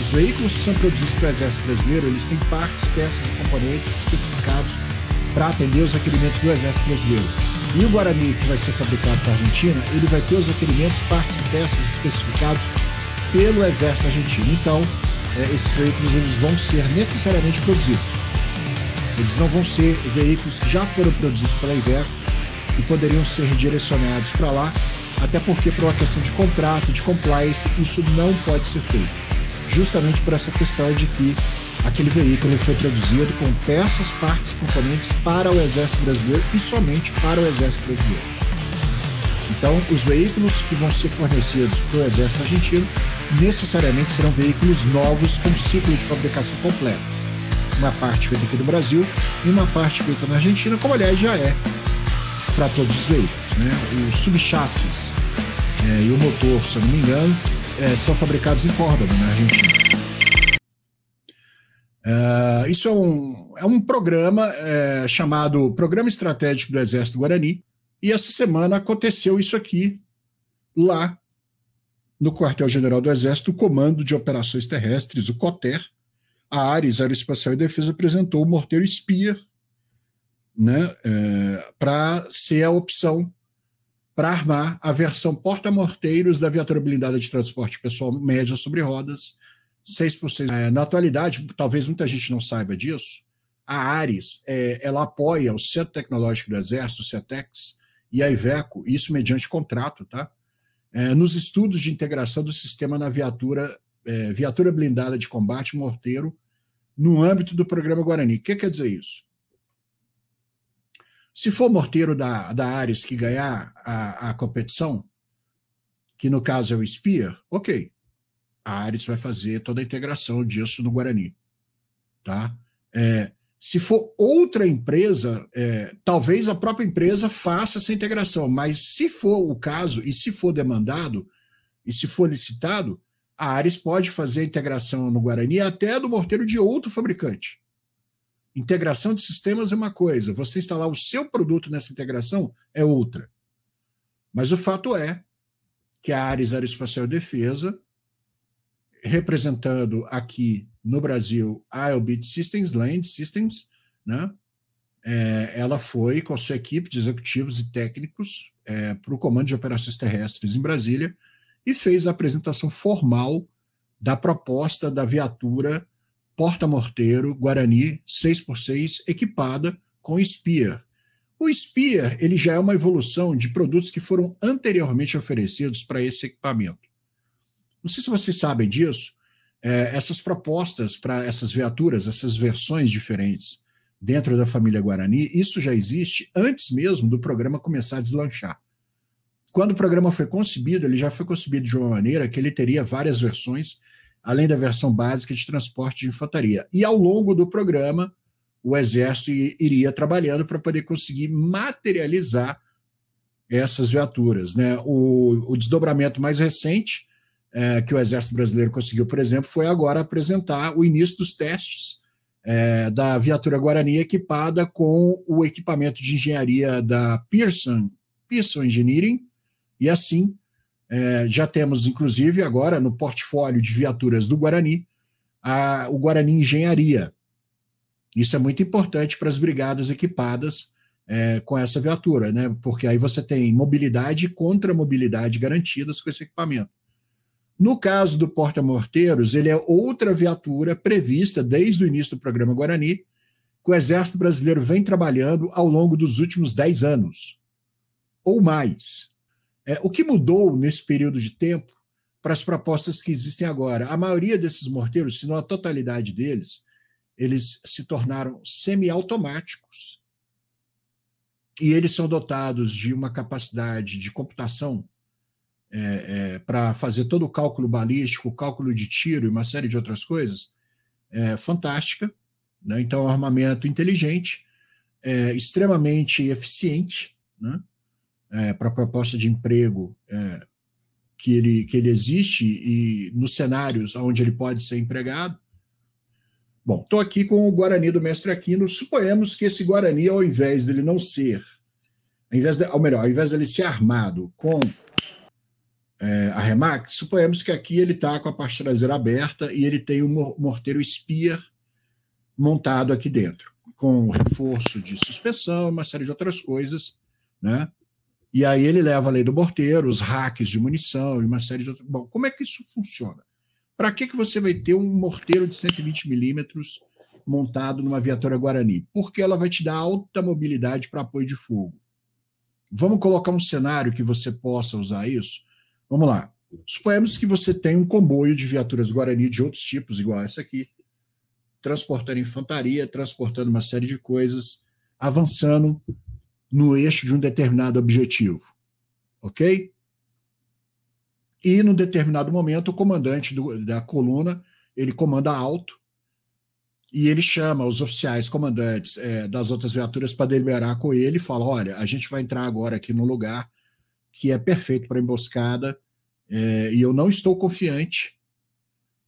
Os veículos que são produzidos para o Exército Brasileiro, eles têm partes, peças e componentes especificados para atender os requerimentos do Exército Brasileiro. E o Guarani, que vai ser fabricado para a Argentina, ele vai ter os requerimentos, partes e peças especificados pelo Exército Argentino. Então, é, esses veículos eles vão ser necessariamente produzidos. Eles não vão ser veículos que já foram produzidos pela Iveco e poderiam ser direcionados para lá até porque por uma questão de contrato, de compliance, isso não pode ser feito. Justamente por essa questão de que aquele veículo foi produzido com peças, partes e componentes para o Exército Brasileiro e somente para o Exército Brasileiro. Então, os veículos que vão ser fornecidos para o Exército Argentino necessariamente serão veículos novos com ciclo de fabricação completo. Uma parte feita aqui no Brasil e uma parte feita na Argentina, como aliás já é para todos os veículos né? Os subchassis é, e o motor, se eu não me engano, é, são fabricados em Córdoba, na Argentina. É, isso é um, é um programa é, chamado Programa Estratégico do Exército Guarani, e essa semana aconteceu isso aqui, lá no Quartel-General do Exército, o Comando de Operações Terrestres, o COTER, a Ares Aeroespacial e Defesa apresentou o morteiro Spear né, é, para ser a opção para armar a versão porta-morteiros da viatura blindada de transporte pessoal média sobre rodas, 6%. É, na atualidade, talvez muita gente não saiba disso, a Ares é, ela apoia o Centro Tecnológico do Exército, o CETEX, e a Iveco, isso mediante contrato, tá? É, nos estudos de integração do sistema na viatura, é, viatura blindada de combate morteiro no âmbito do programa Guarani. O que quer dizer isso? Se for morteiro da, da Ares que ganhar a, a competição, que no caso é o Spear, ok. A Ares vai fazer toda a integração disso no Guarani. Tá? É, se for outra empresa, é, talvez a própria empresa faça essa integração, mas se for o caso, e se for demandado, e se for licitado, a Ares pode fazer a integração no Guarani até do morteiro de outro fabricante. Integração de sistemas é uma coisa, você instalar o seu produto nessa integração é outra. Mas o fato é que a Ares Aeroespacial e Defesa, representando aqui no Brasil a Elbit Systems, Land Systems, né? É, ela foi com a sua equipe de executivos e técnicos é, para o Comando de Operações Terrestres em Brasília e fez a apresentação formal da proposta da viatura porta-morteiro Guarani 6x6 equipada com Spear. O Spear ele já é uma evolução de produtos que foram anteriormente oferecidos para esse equipamento. Não sei se vocês sabem disso, é, essas propostas para essas viaturas, essas versões diferentes dentro da família Guarani, isso já existe antes mesmo do programa começar a deslanchar. Quando o programa foi concebido, ele já foi concebido de uma maneira que ele teria várias versões além da versão básica de transporte de infantaria. E ao longo do programa, o Exército iria trabalhando para poder conseguir materializar essas viaturas. Né? O, o desdobramento mais recente é, que o Exército Brasileiro conseguiu, por exemplo, foi agora apresentar o início dos testes é, da viatura Guarani equipada com o equipamento de engenharia da Pearson, Pearson Engineering, e assim é, já temos, inclusive, agora no portfólio de viaturas do Guarani, a, o Guarani Engenharia. Isso é muito importante para as brigadas equipadas é, com essa viatura, né? Porque aí você tem mobilidade e contra-mobilidade garantidas com esse equipamento. No caso do porta-morteiros, ele é outra viatura prevista desde o início do programa Guarani, que o Exército Brasileiro vem trabalhando ao longo dos últimos 10 anos ou mais. É, o que mudou nesse período de tempo para as propostas que existem agora? A maioria desses morteiros, se não a totalidade deles, eles se tornaram semiautomáticos. E eles são dotados de uma capacidade de computação é, é, para fazer todo o cálculo balístico, cálculo de tiro e uma série de outras coisas é, fantástica. Né? Então, é um armamento inteligente, é, extremamente eficiente. Né? é, para a proposta de emprego é, que, ele, que ele existe e nos cenários onde ele pode ser empregado. Bom, estou aqui com o Guarani do mestre Aquino. Suponhamos que esse Guarani, ao invés dele não ser, ao invés de, ou melhor, ao invés dele ser armado com é, a Remax, suponhamos que aqui ele está com a parte traseira aberta e ele tem um morteiro Spear montado aqui dentro, com reforço de suspensão, uma série de outras coisas, né? E aí ele leva a lei do morteiro, os hacks de munição e uma série de outras. Bom, como é que isso funciona? Para que, que você vai ter um morteiro de 120 milímetros montado numa viatura Guarani? Porque ela vai te dar alta mobilidade para apoio de fogo. Vamos colocar um cenário que você possa usar isso? Vamos lá. Suponhamos que você tem um comboio de viaturas Guarani de outros tipos, igual essa aqui, transportando infantaria, transportando uma série de coisas, avançando no eixo de um determinado objetivo. Ok? E, num determinado momento, o comandante do, da coluna ele comanda alto e ele chama os oficiais comandantes é, das outras viaturas para deliberar com ele e fala: olha, a gente vai entrar agora aqui no lugar que é perfeito para emboscada é, e eu não estou confiante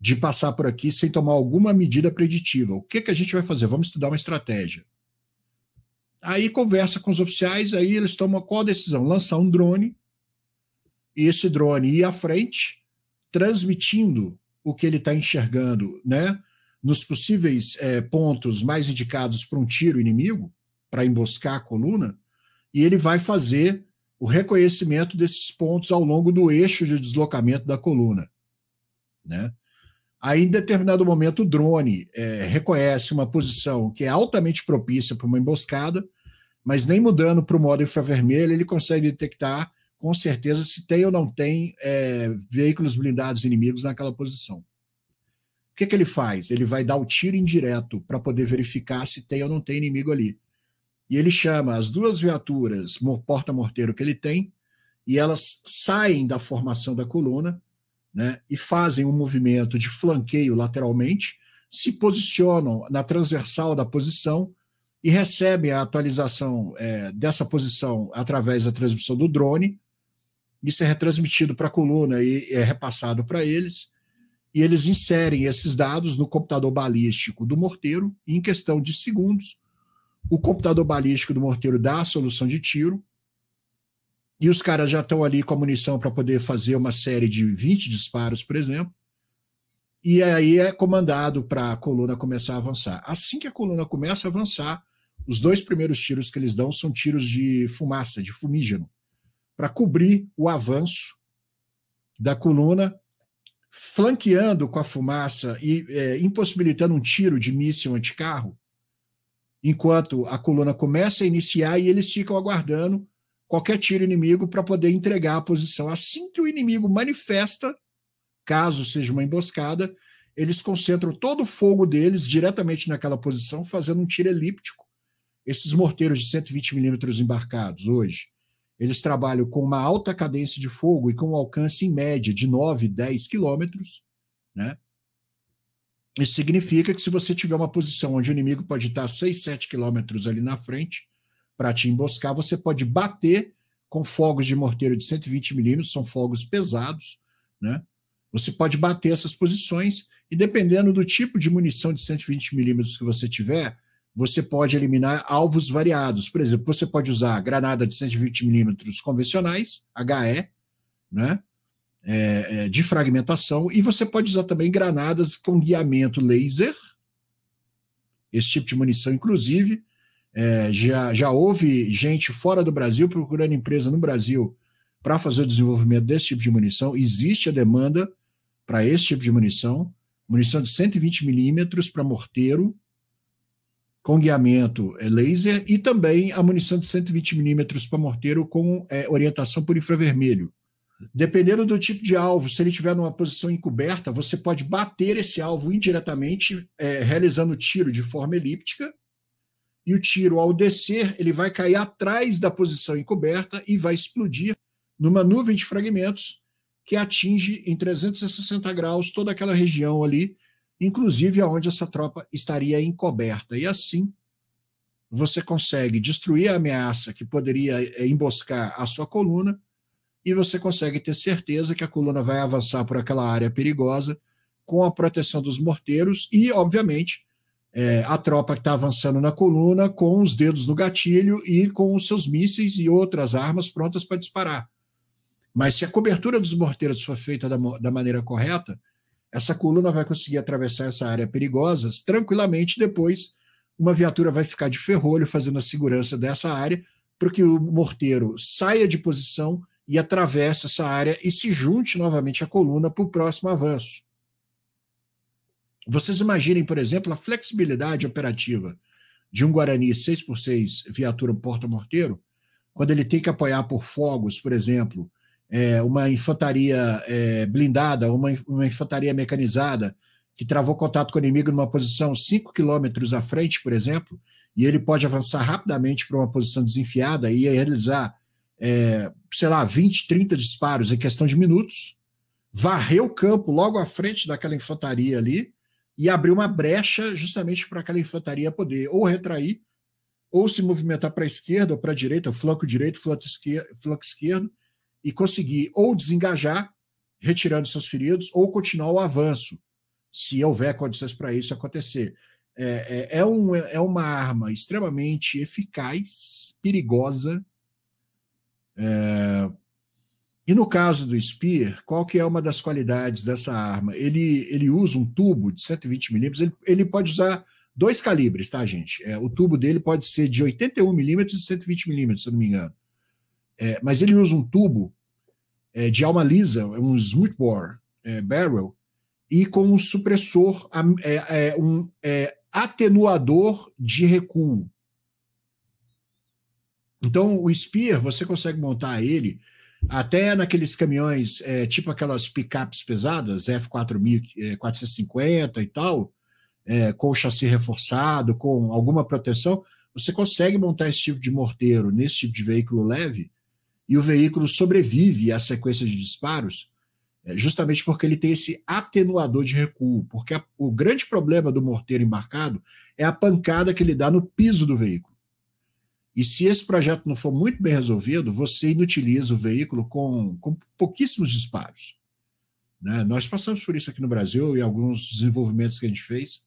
de passar por aqui sem tomar alguma medida preditiva. O que, que a gente vai fazer? Vamos estudar uma estratégia. Aí conversa com os oficiais, aí eles tomam qual decisão? Lançar um drone, e esse drone ir à frente, transmitindo o que ele está enxergando, né? Nos possíveis é, pontos mais indicados para um tiro inimigo, para emboscar a coluna, e ele vai fazer o reconhecimento desses pontos ao longo do eixo de deslocamento da coluna. Né? Aí, em determinado momento, o drone é, reconhece uma posição que é altamente propícia para uma emboscada mas nem mudando para o modo infravermelho, ele consegue detectar com certeza se tem ou não tem é, veículos blindados inimigos naquela posição. O que, que ele faz? Ele vai dar o tiro indireto para poder verificar se tem ou não tem inimigo ali. E ele chama as duas viaturas porta-morteiro que ele tem, e elas saem da formação da coluna né, e fazem um movimento de flanqueio lateralmente, se posicionam na transversal da posição e recebem a atualização é, dessa posição através da transmissão do drone. Isso é retransmitido para a coluna e é repassado para eles. E eles inserem esses dados no computador balístico do morteiro, e em questão de segundos, o computador balístico do morteiro dá a solução de tiro. E os caras já estão ali com a munição para poder fazer uma série de 20 disparos, por exemplo. E aí é comandado para a coluna começar a avançar. Assim que a coluna começa a avançar, os dois primeiros tiros que eles dão são tiros de fumaça, de fumígeno, para cobrir o avanço da coluna, flanqueando com a fumaça e é, impossibilitando um tiro de míssil anticarro, enquanto a coluna começa a iniciar e eles ficam aguardando qualquer tiro inimigo para poder entregar a posição. Assim que o inimigo manifesta, caso seja uma emboscada, eles concentram todo o fogo deles diretamente naquela posição, fazendo um tiro elíptico esses morteiros de 120 milímetros embarcados hoje, eles trabalham com uma alta cadência de fogo e com um alcance em média de 9, 10 quilômetros, né? Isso significa que se você tiver uma posição onde o inimigo pode estar 6, 7 quilômetros ali na frente para te emboscar, você pode bater com fogos de morteiro de 120 milímetros, são fogos pesados, né? Você pode bater essas posições e dependendo do tipo de munição de 120 milímetros que você tiver, você pode eliminar alvos variados. Por exemplo, você pode usar granada de 120 milímetros convencionais, HE, né? É, é, de fragmentação, e você pode usar também granadas com guiamento laser, esse tipo de munição, inclusive. É, já, já houve gente fora do Brasil procurando empresa no Brasil para fazer o desenvolvimento desse tipo de munição. Existe a demanda para esse tipo de munição, munição de 120 milímetros para morteiro, com guiamento é, laser e também a munição de 120 milímetros para morteiro com é, orientação por infravermelho. Dependendo do tipo de alvo, se ele estiver numa posição encoberta, você pode bater esse alvo indiretamente, é, realizando o tiro de forma elíptica. E o tiro, ao descer, ele vai cair atrás da posição encoberta e vai explodir numa nuvem de fragmentos que atinge em 360 graus toda aquela região ali inclusive aonde essa tropa estaria encoberta. E assim, você consegue destruir a ameaça que poderia eh, emboscar a sua coluna e você consegue ter certeza que a coluna vai avançar por aquela área perigosa com a proteção dos morteiros e, obviamente, é, a tropa que está avançando na coluna com os dedos no gatilho e com os seus mísseis e outras armas prontas para disparar. Mas se a cobertura dos morteiros for feita da, da maneira correta, essa coluna vai conseguir atravessar essa área perigosa tranquilamente. Depois, uma viatura vai ficar de ferrolho fazendo a segurança dessa área para que o morteiro saia de posição e atravesse essa área e se junte novamente à coluna para o próximo avanço. Vocês imaginem, por exemplo, a flexibilidade operativa de um Guarani 6x6 viatura porta-morteiro, quando ele tem que apoiar por fogos, por exemplo, é, uma infantaria é, blindada, uma, uma infantaria mecanizada, que travou contato com o inimigo numa posição 5 quilômetros à frente, por exemplo, e ele pode avançar rapidamente para uma posição desenfiada e realizar, é, sei lá, 20, 30 disparos em questão de minutos, varrer o campo logo à frente daquela infantaria ali e abrir uma brecha justamente para aquela infantaria poder ou retrair ou se movimentar para a esquerda ou para a direita, flanco direito, flanco esquerdo, flanco esquerdo e conseguir ou desengajar, retirando seus feridos, ou continuar o avanço, se houver condições para isso acontecer. É, é, é, um, é uma arma extremamente eficaz, perigosa. É... E no caso do Spear, qual que é uma das qualidades dessa arma? Ele, ele usa um tubo de 120 milímetros, ele, ele pode usar dois calibres, tá, gente? É, o tubo dele pode ser de 81 milímetros e 120 milímetros, se não me engano. É, mas ele usa um tubo é, de alma lisa, é um smooth bore é, barrel, e com um supressor, é, um atenuador de recuo. Então, o Spear, você consegue montar ele até naqueles caminhões, é, tipo aquelas picapes pesadas, f 450 e tal, é, com chassi reforçado, com alguma proteção, você consegue montar esse tipo de morteiro nesse tipo de veículo leve e o veículo sobrevive à sequência de disparos, é, justamente porque ele tem esse atenuador de recuo, porque a, o grande problema do morteiro embarcado é a pancada que ele dá no piso do veículo. E se esse projeto não for muito bem resolvido, você inutiliza o veículo com, com pouquíssimos disparos. Né? Nós passamos por isso aqui no Brasil e alguns desenvolvimentos que a gente fez,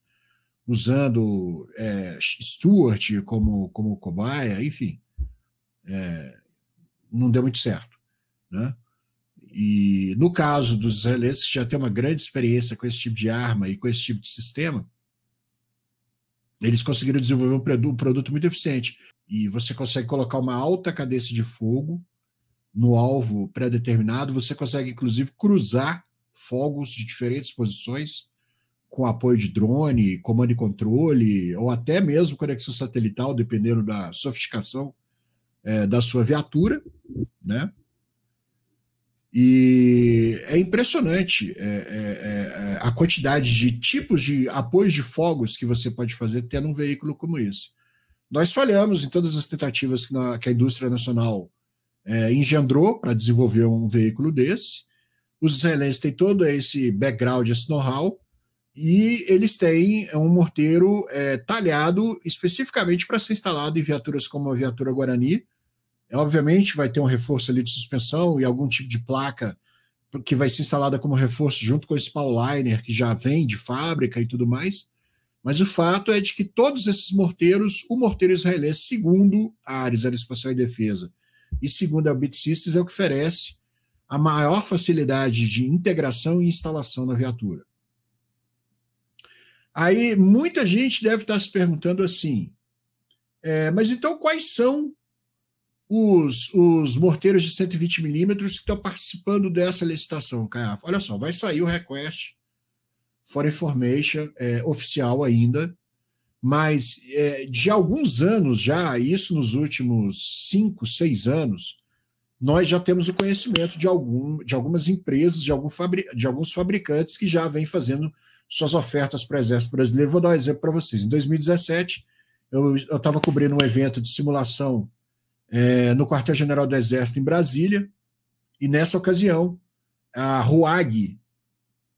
usando é, Stuart como, como cobaia, enfim. É, não deu muito certo. Né? E no caso dos israelenses, que já tem uma grande experiência com esse tipo de arma e com esse tipo de sistema, eles conseguiram desenvolver um produto muito eficiente. E você consegue colocar uma alta cadência de fogo no alvo pré-determinado, você consegue, inclusive, cruzar fogos de diferentes posições com apoio de drone, comando e controle, ou até mesmo conexão satelital, dependendo da sofisticação é, da sua viatura, né? E é impressionante é, é, é, é, a quantidade de tipos de apoios de fogos que você pode fazer tendo um veículo como esse. Nós falhamos em todas as tentativas que, na, que a indústria nacional é, engendrou para desenvolver um veículo desse. Os israelenses têm todo esse background, esse know-how, e eles têm é, um morteiro talhado especificamente para ser instalado em viaturas como a viatura Guarani, é, obviamente vai ter um reforço ali de suspensão e algum tipo de placa que vai ser instalada como reforço junto com esse Pauliner que já vem de fábrica e tudo mais. Mas o fato é de que todos esses morteiros, o morteiro israelense, segundo a Ares Aeroespacial e Defesa e segundo a Bit Systems, é o que oferece a maior facilidade de integração e instalação na viatura. Aí muita gente deve estar se perguntando assim, é, mas então quais são os, os morteiros de 120 milímetros que estão participando dessa licitação, Caiafa. Olha só, vai sair o request for information é, oficial ainda, mas é, de alguns anos já, isso nos últimos cinco, seis anos, nós já temos o conhecimento de, algum, de algumas empresas, de, algum fabri, de alguns fabricantes que já vêm fazendo suas ofertas para o Exército Brasileiro. Vou dar um exemplo para vocês. Em 2017, eu estava cobrindo um evento de simulação é, no quartel-general do Exército em Brasília, e nessa ocasião a Ruag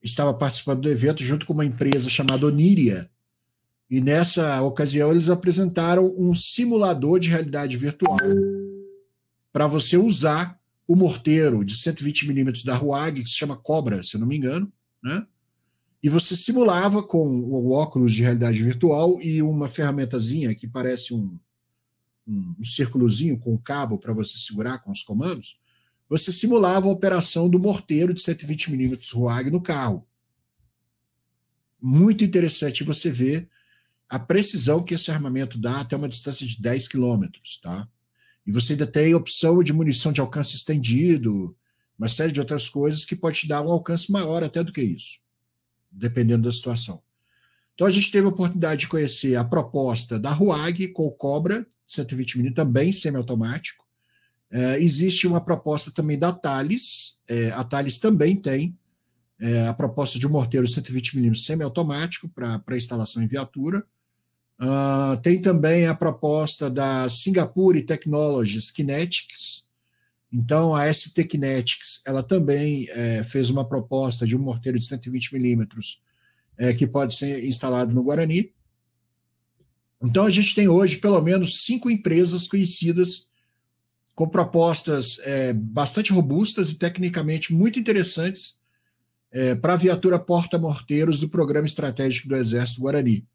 estava participando do evento junto com uma empresa chamada Oniria, e nessa ocasião eles apresentaram um simulador de realidade virtual para você usar o morteiro de 120 milímetros da Ruag, que se chama Cobra, se eu não me engano, né? E você simulava com o óculos de realidade virtual e uma ferramentazinha que parece um, um, círculozinho com cabo para você segurar com os comandos, você simulava a operação do morteiro de 120 milímetros Ruag no carro. Muito interessante você ver a precisão que esse armamento dá até uma distância de 10 quilômetros, tá? E você ainda tem opção de munição de alcance estendido, uma série de outras coisas que pode te dar um alcance maior até do que isso, dependendo da situação. Então a gente teve a oportunidade de conhecer a proposta da Ruag com o Cobra, 120 mm também semiautomático. É, existe uma proposta também da Thales, é, a Thales também tem é, a proposta de um morteiro 120 mm semiautomático para instalação em viatura. Uh, tem também a proposta da Singapore Technologies Kinetics. Então, a ST Kinetics ela também é, fez uma proposta de um morteiro de 120 milímetros é, que pode ser instalado no Guarani. Então, a gente tem hoje pelo menos cinco empresas conhecidas com propostas é, bastante robustas e tecnicamente muito interessantes é, para a viatura porta-morteiros do Programa Estratégico do Exército Guarani.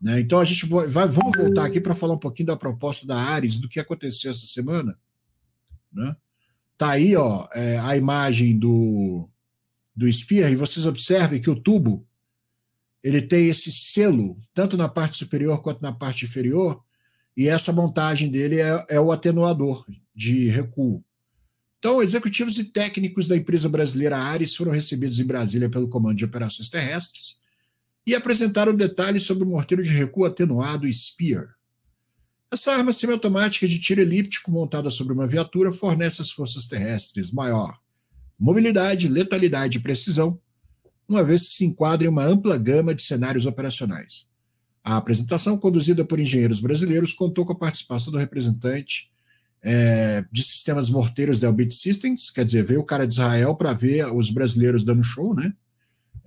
Né? Então, a gente vai, vai vamos voltar aqui para falar um pouquinho da proposta da Ares, do que aconteceu essa semana. Né? Tá aí ó, é, a imagem do, do Spear, e vocês observem que o tubo ele tem esse selo, tanto na parte superior quanto na parte inferior, e essa montagem dele é, é o atenuador de recuo. Então, executivos e técnicos da empresa brasileira Ares foram recebidos em Brasília pelo Comando de Operações Terrestres e apresentaram detalhes sobre o morteiro de recuo atenuado Spear. Essa arma semiautomática de tiro elíptico montada sobre uma viatura fornece às forças terrestres maior mobilidade, letalidade e precisão, uma vez que se enquadra em uma ampla gama de cenários operacionais. A apresentação, conduzida por engenheiros brasileiros, contou com a participação do representante é, de sistemas morteiros da Elbit Systems, quer dizer, veio o cara de Israel para ver os brasileiros dando show, né?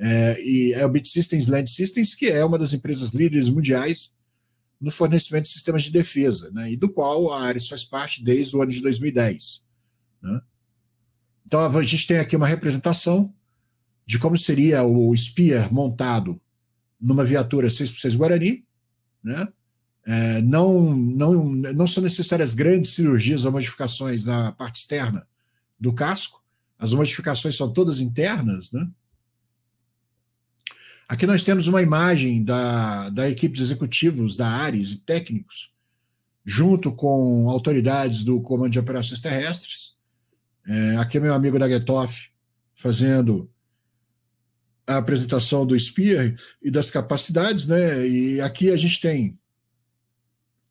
É, e Elbit Systems Land Systems, que é uma das empresas líderes mundiais no fornecimento de sistemas de defesa, né? E do qual a Ares faz parte desde o ano de 2010, né? Então a gente tem aqui uma representação de como seria o Spear montado numa viatura 6x6 Guarani, né? É, não, não, não são necessárias grandes cirurgias ou modificações na parte externa do casco, as modificações são todas internas. Né? Aqui nós temos uma imagem da, da equipe de executivos da Ares e técnicos, junto com autoridades do Comando de Operações Terrestres. É, aqui é meu amigo da fazendo a apresentação do Spear e das capacidades, né? E aqui a gente tem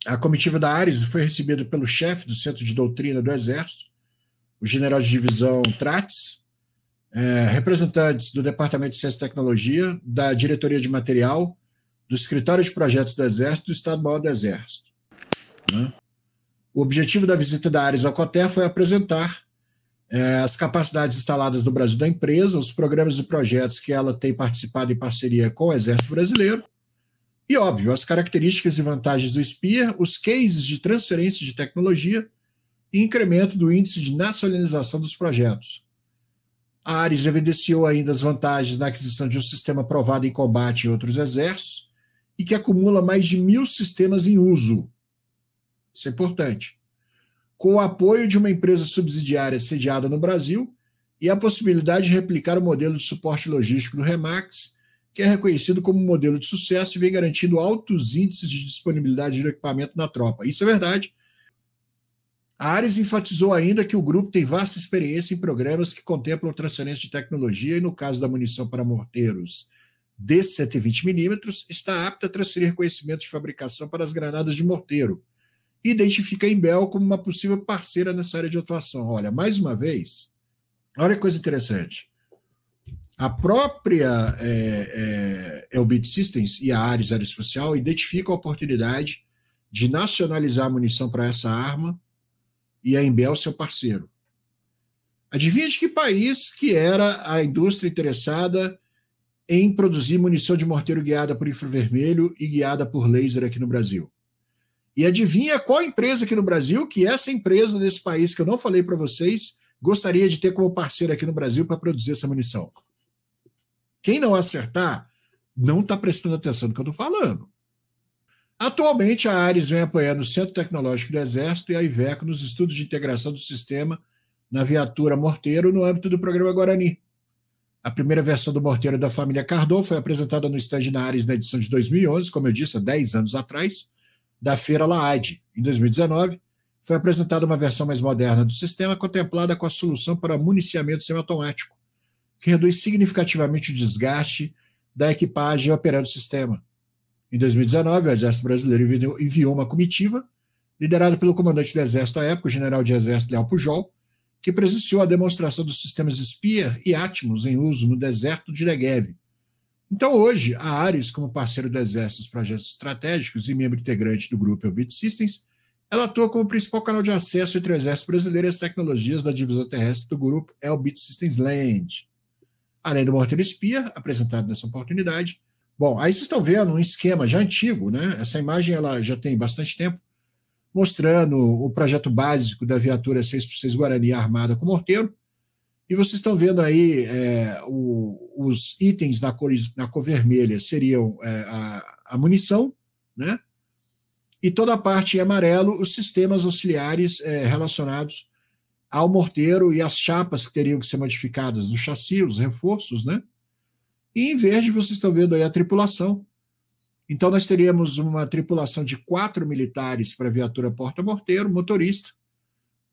a comitiva da Ares foi recebida pelo chefe do Centro de Doutrina do Exército, o general de divisão Trates, é, representantes do Departamento de Ciência e Tecnologia, da Diretoria de Material, do Escritório de Projetos do Exército e do Estado-Maior do Exército. Né? O objetivo da visita da Ares ao COTER foi apresentar é, as capacidades instaladas no Brasil da empresa, os programas e projetos que ela tem participado em parceria com o Exército Brasileiro, e, óbvio, as características e vantagens do SPIR, os cases de transferência de tecnologia e incremento do índice de nacionalização dos projetos. A Ares evidenciou ainda as vantagens na aquisição de um sistema provado em combate em outros exércitos e que acumula mais de mil sistemas em uso. Isso é importante com o apoio de uma empresa subsidiária sediada no Brasil e a possibilidade de replicar o modelo de suporte logístico do Remax, que é reconhecido como um modelo de sucesso e vem garantindo altos índices de disponibilidade de equipamento na tropa. Isso é verdade. A Ares enfatizou ainda que o grupo tem vasta experiência em programas que contemplam transferência de tecnologia e, no caso da munição para morteiros de 120 milímetros, está apta a transferir conhecimento de fabricação para as granadas de morteiro, identifica a Embel como uma possível parceira nessa área de atuação. Olha, mais uma vez, olha que coisa interessante. A própria é, é, Elbit Systems e a Ares Aeroespacial identificam a oportunidade de nacionalizar a munição para essa arma e a Embel seu parceiro. Adivinha de que país que era a indústria interessada em produzir munição de morteiro guiada por infravermelho e guiada por laser aqui no Brasil? E adivinha qual empresa aqui no Brasil que essa empresa desse país que eu não falei para vocês gostaria de ter como parceiro aqui no Brasil para produzir essa munição? Quem não acertar não está prestando atenção no que eu estou falando. Atualmente, a Ares vem apoiando o Centro Tecnológico do Exército e a IVECO nos estudos de integração do sistema na viatura Morteiro no âmbito do programa Guarani. A primeira versão do Morteiro da família Cardon foi apresentada no estande na Ares na edição de 2011, como eu disse, há 10 anos atrás, da feira Laade, Em 2019, foi apresentada uma versão mais moderna do sistema, contemplada com a solução para municiamento semiautomático, que reduz significativamente o desgaste da equipagem operando o sistema. Em 2019, o Exército Brasileiro enviou uma comitiva, liderada pelo comandante do Exército à época, o general de Exército Leal Pujol, que presenciou a demonstração dos sistemas Spear e Atmos em uso no deserto de Negev, então, hoje, a Ares, como parceiro do Exército dos Projetos Estratégicos e membro integrante do grupo Elbit Systems, ela atua como principal canal de acesso entre o Exército Brasileiro e as tecnologias da divisão terrestre do grupo Elbit Systems Land. Além do Mortal Espia, apresentado nessa oportunidade. Bom, aí vocês estão vendo um esquema já antigo, né? Essa imagem ela já tem bastante tempo, mostrando o projeto básico da viatura 6x6 Guarani armada com morteiro, e vocês estão vendo aí é, o, os itens na cor, na cor vermelha seriam é, a, a, munição, né? E toda a parte em amarelo, os sistemas auxiliares é, relacionados ao morteiro e as chapas que teriam que ser modificadas no chassi, os reforços, né? E em verde, vocês estão vendo aí a tripulação. Então, nós teríamos uma tripulação de quatro militares para a viatura porta-morteiro, motorista,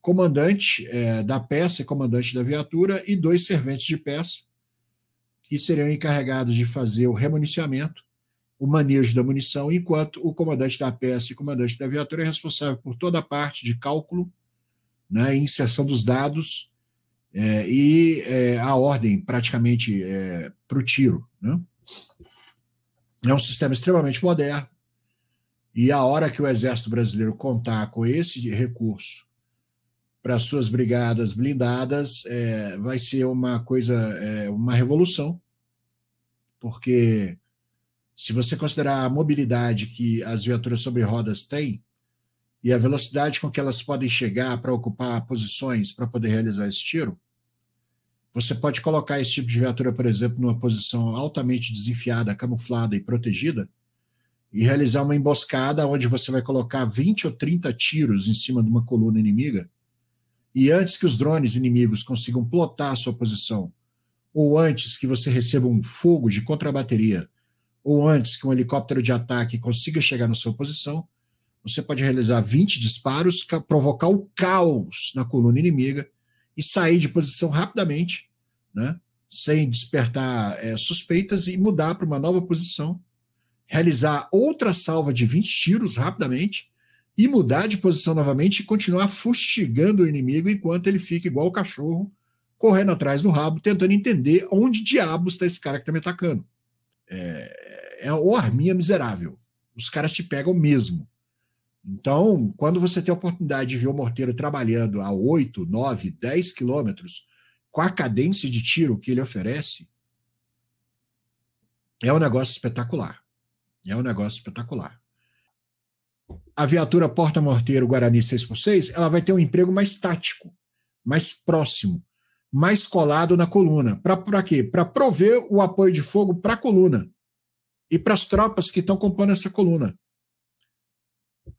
comandante é, da peça e comandante da viatura, e dois serventes de peça, que seriam encarregados de fazer o remuniciamento, o manejo da munição, enquanto o comandante da peça e comandante da viatura é responsável por toda a parte de cálculo, né, inserção dos dados é, e é, a ordem praticamente é, para o tiro. Né? É um sistema extremamente moderno, e a hora que o Exército Brasileiro contar com esse recurso para suas brigadas blindadas é, vai ser uma coisa, é, uma revolução, porque se você considerar a mobilidade que as viaturas sobre rodas têm e a velocidade com que elas podem chegar para ocupar posições para poder realizar esse tiro, você pode colocar esse tipo de viatura, por exemplo, numa posição altamente desenfiada, camuflada e protegida e realizar uma emboscada onde você vai colocar 20 ou 30 tiros em cima de uma coluna inimiga e antes que os drones inimigos consigam plotar a sua posição, ou antes que você receba um fogo de contrabateria, ou antes que um helicóptero de ataque consiga chegar na sua posição, você pode realizar 20 disparos, provocar o caos na coluna inimiga e sair de posição rapidamente, né, sem despertar é, suspeitas e mudar para uma nova posição, realizar outra salva de 20 tiros rapidamente e mudar de posição novamente e continuar fustigando o inimigo enquanto ele fica igual o cachorro, correndo atrás do rabo, tentando entender onde diabos está esse cara que está me atacando. É, é uma arminha miserável. Os caras te pegam mesmo. Então, quando você tem a oportunidade de ver o morteiro trabalhando a 8, 9, 10 quilômetros com a cadência de tiro que ele oferece, é um negócio espetacular. É um negócio espetacular a viatura porta-morteiro Guarani 6x6, ela vai ter um emprego mais tático, mais próximo, mais colado na coluna. Para quê? Para prover o apoio de fogo para a coluna e para as tropas que estão compondo essa coluna.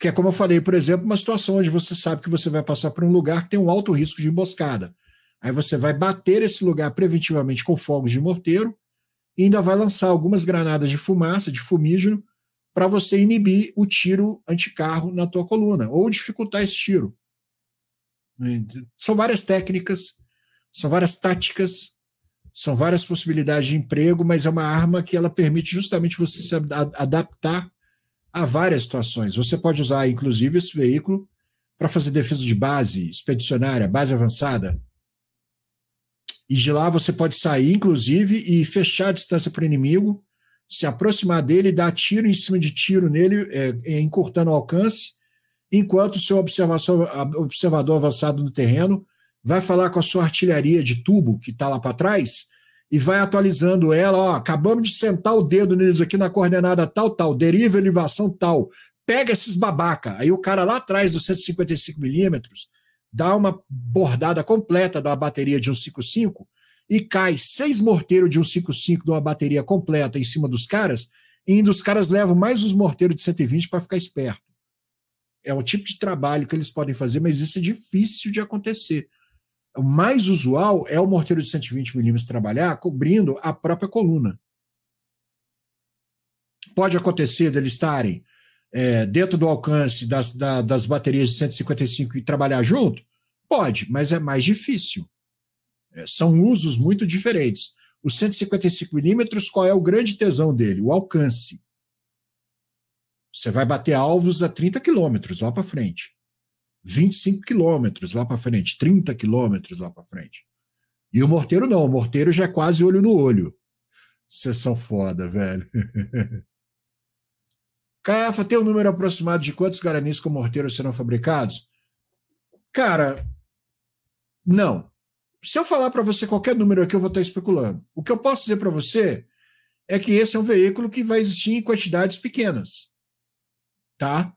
Que é, como eu falei, por exemplo, uma situação onde você sabe que você vai passar por um lugar que tem um alto risco de emboscada. Aí você vai bater esse lugar preventivamente com fogos de morteiro e ainda vai lançar algumas granadas de fumaça, de fumígeno, para você inibir o tiro anticarro na tua coluna ou dificultar esse tiro. Né, são várias técnicas, são várias táticas, são várias possibilidades de emprego, mas é uma arma que ela permite justamente você se adaptar a várias situações. Você pode usar, inclusive, esse veículo para fazer defesa de base, expedicionária, base avançada. E de lá você pode sair, inclusive, e fechar a distância para o inimigo se aproximar dele, dar tiro em cima de tiro nele, é, é encurtando o alcance, enquanto o seu observador avançado no terreno vai falar com a sua artilharia de tubo que está lá para trás e vai atualizando ela. Ó, acabamos de sentar o dedo neles aqui na coordenada tal, tal, deriva, elevação tal. Pega esses babaca. Aí o cara lá atrás dos 155 milímetros dá uma bordada completa da bateria de um 55 e cai seis morteiros de um 55 de uma bateria completa em cima dos caras, e ainda os caras levam mais os morteiros de 120 para ficar esperto. É um tipo de trabalho que eles podem fazer, mas isso é difícil de acontecer. O mais usual é o morteiro de 120 milímetros trabalhar cobrindo a própria coluna. Pode acontecer deles estarem é, dentro do alcance das, da, das baterias de 155 e trabalhar junto? Pode, mas é mais difícil. É, são usos muito diferentes. O 155mm, qual é o grande tesão dele? O alcance. Você vai bater alvos a 30 quilômetros lá para frente, 25 quilômetros lá para frente, 30 quilômetros lá para frente. E o morteiro não, o morteiro já é quase olho no olho. Vocês são foda, velho. Caiafa, tem um número aproximado de quantos guaranis com morteiro serão fabricados? Cara, não se eu falar para você qualquer número aqui, eu vou estar tá especulando. O que eu posso dizer para você é que esse é um veículo que vai existir em quantidades pequenas. Tá?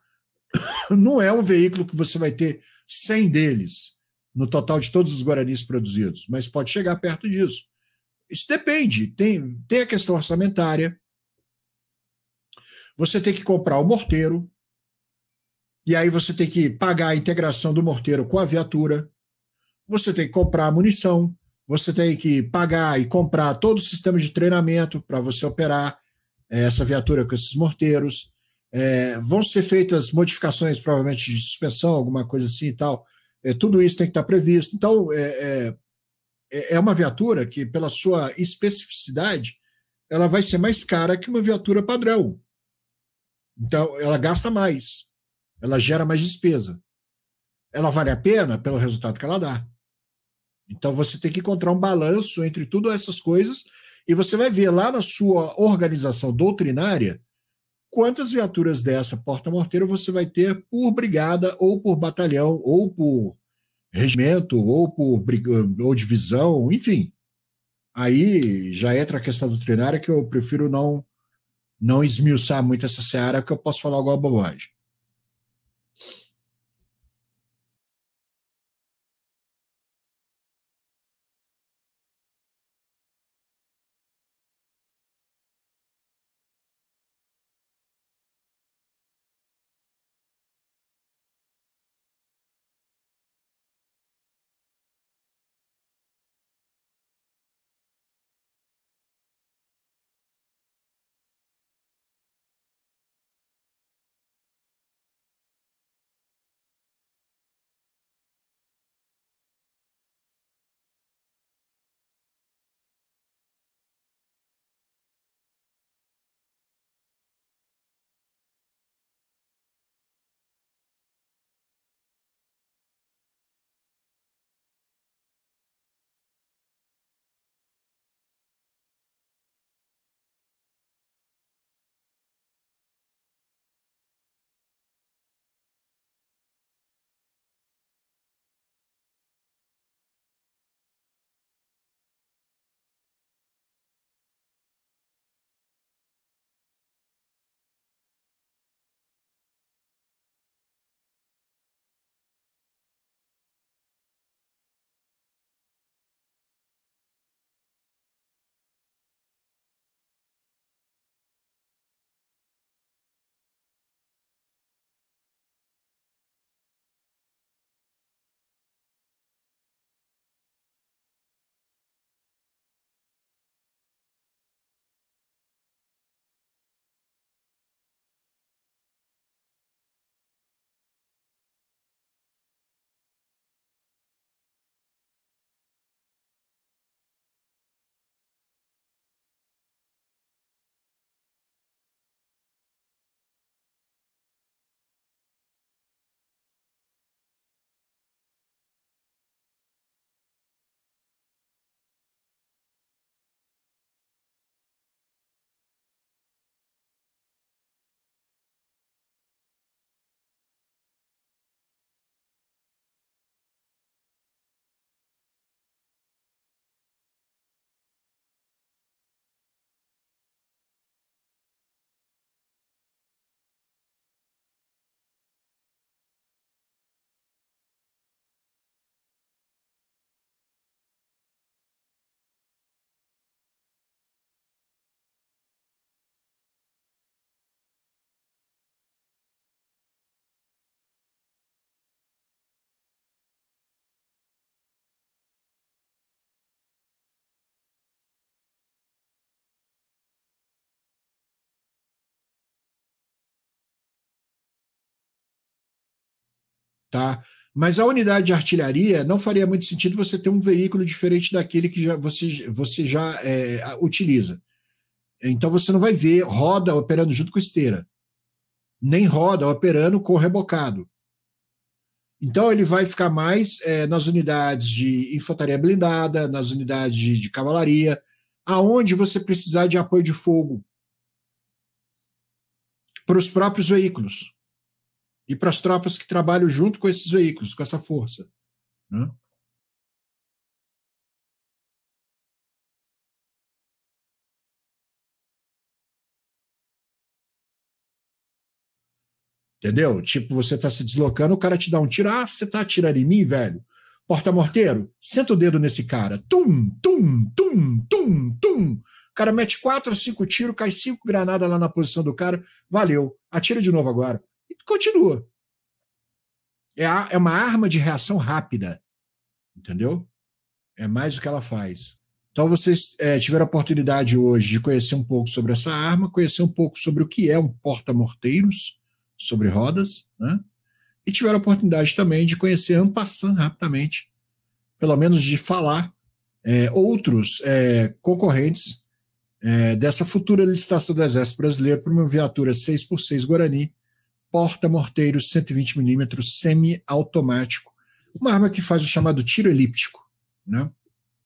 Não é um veículo que você vai ter 100 deles no total de todos os guaranis produzidos, mas pode chegar perto disso. Isso depende. Tem, tem a questão orçamentária. Você tem que comprar o morteiro. E aí você tem que pagar a integração do morteiro com a viatura você tem que comprar munição, você tem que pagar e comprar todo o sistema de treinamento para você operar é, essa viatura com esses morteiros. É, vão ser feitas modificações, provavelmente, de suspensão, alguma coisa assim e tal. É, tudo isso tem que estar previsto. Então, é, é, é, é uma viatura que, pela sua especificidade, ela vai ser mais cara que uma viatura padrão. Então, ela gasta mais, ela gera mais despesa. Ela vale a pena pelo resultado que ela dá. Então você tem que encontrar um balanço entre tudo essas coisas e você vai ver lá na sua organização doutrinária quantas viaturas dessa porta-morteira você vai ter por brigada ou por batalhão ou por regimento ou por ou divisão, enfim. Aí já entra a questão doutrinária que eu prefiro não não esmiuçar muito essa seara, porque eu posso falar alguma bobagem. tá? Mas a unidade de artilharia não faria muito sentido você ter um veículo diferente daquele que já, você, você já é, utiliza. Então você não vai ver roda operando junto com esteira, nem roda operando com rebocado. Então ele vai ficar mais é, nas unidades de infantaria blindada, nas unidades de, de cavalaria, aonde você precisar de apoio de fogo para os próprios veículos e para as tropas que trabalham junto com esses veículos, com essa força. Né? Entendeu? Tipo, você está se deslocando, o cara te dá um tiro. Ah, você está atirando em mim, velho? Porta-morteiro, senta o dedo nesse cara. Tum, tum, tum, tum, tum. O cara mete quatro, cinco tiros, cai cinco granadas lá na posição do cara. Valeu. Atira de novo agora continua. É, a, é uma arma de reação rápida, entendeu? É mais o que ela faz. Então vocês é, tiveram a oportunidade hoje de conhecer um pouco sobre essa arma, conhecer um pouco sobre o que é um porta-morteiros sobre rodas, né? E tiveram a oportunidade também de conhecer Ampassan rapidamente, pelo menos de falar é, outros é, concorrentes é, dessa futura licitação do Exército Brasileiro para uma viatura 6x6 Guarani porta-morteiro 120mm semi-automático, uma arma que faz o chamado tiro elíptico. Né?